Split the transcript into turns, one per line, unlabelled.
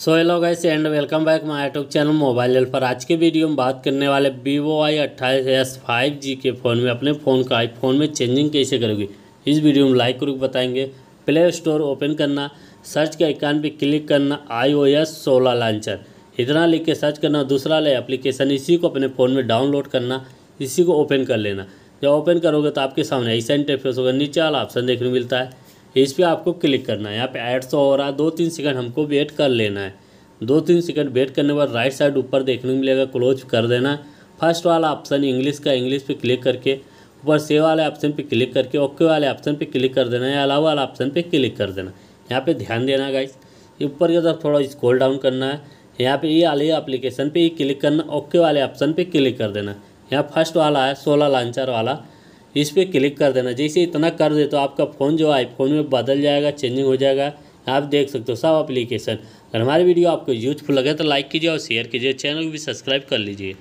so hello guys and welcome back my YouTube channel mobile help पर आज के video में बात करने वाले वीवो आई अट्ठाईस एस फाइव जी के फ़ोन में अपने फ़ोन का आईफोन में चेंजिंग कैसे करोगे इस वीडियो में लाइक करके बताएंगे प्ले स्टोर ओपन करना सर्च के आइकान पे क्लिक करना आई ओ एस सोलह लॉन्चर इतना लिख के सर्च करना दूसरा ले एप्लीकेशन इसी को अपने फ़ोन में डाउनलोड करना इसी को ओपन कर लेना जब ओपन करोगे तो आपके सामने ऐसा इंटरफेस होगा नीचे वाला ऑप्शन देखने को मिलता है इस पर आपको क्लिक करना है यहाँ पे ऐड तो हो रहा है दो तीन सेकंड हमको वेट कर लेना है दो तीन सेकंड वेट करने के बाद राइट साइड ऊपर देखने को मिलेगा क्लोज कर देना फर्स्ट वाला ऑप्शन इंग्लिश का इंग्लिश पे क्लिक करके ऊपर सेव वाले ऑप्शन पे क्लिक करके ओके वाले ऑप्शन पे क्लिक कर देना या अलावा वाला ऑप्शन पे क्लिक कर देना यहाँ पे ध्यान देना गाइस ऊपर की तरफ थोड़ा स्कोल डाउन करना है यहाँ पे ये वाले अप्लीकेशन पर ये क्लिक करना ओके वाले ऑप्शन पर क्लिक कर देना यहाँ फर्स्ट वाला है सोलह लांचर वाला इस पर क्लिक कर देना जैसे इतना कर दे तो आपका फ़ोन जो आईफोन में बदल जाएगा चेंजिंग हो जाएगा आप देख सकते हो सब एप्लीकेशन अगर हमारी वीडियो आपको यूजफुल लगे तो लाइक कीजिए और शेयर कीजिए चैनल को भी सब्सक्राइब कर लीजिए